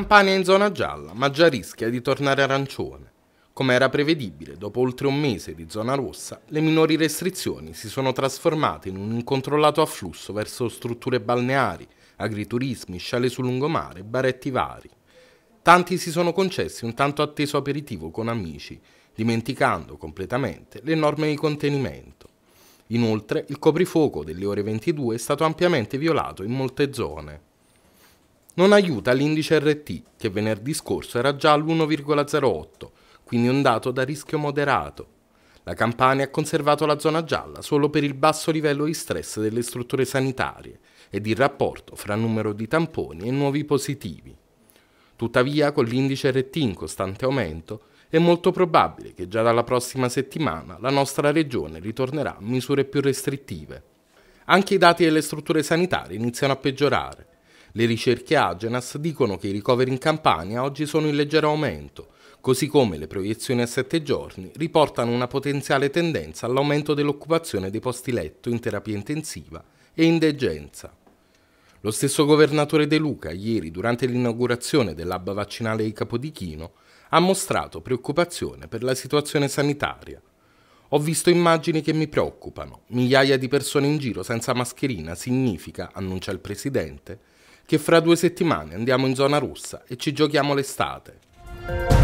Campania in zona gialla, ma già rischia di tornare arancione. Come era prevedibile, dopo oltre un mese di zona rossa, le minori restrizioni si sono trasformate in un incontrollato afflusso verso strutture balneari, agriturismi, sciale su lungomare, baretti vari. Tanti si sono concessi un tanto atteso aperitivo con amici, dimenticando completamente le norme di contenimento. Inoltre, il coprifuoco delle ore 22 è stato ampiamente violato in molte zone. Non aiuta l'indice RT, che venerdì scorso era già all'1,08, quindi un dato da rischio moderato. La Campania ha conservato la zona gialla solo per il basso livello di stress delle strutture sanitarie ed il rapporto fra numero di tamponi e nuovi positivi. Tuttavia, con l'indice RT in costante aumento, è molto probabile che già dalla prossima settimana la nostra regione ritornerà a misure più restrittive. Anche i dati delle strutture sanitarie iniziano a peggiorare. Le ricerche Agenas dicono che i ricoveri in Campania oggi sono in leggero aumento, così come le proiezioni a sette giorni riportano una potenziale tendenza all'aumento dell'occupazione dei posti letto in terapia intensiva e in degenza. Lo stesso governatore De Luca, ieri, durante l'inaugurazione dell'hub vaccinale di Capodichino, ha mostrato preoccupazione per la situazione sanitaria. Ho visto immagini che mi preoccupano. Migliaia di persone in giro senza mascherina significa, annuncia il presidente, che fra due settimane andiamo in zona russa e ci giochiamo l'estate.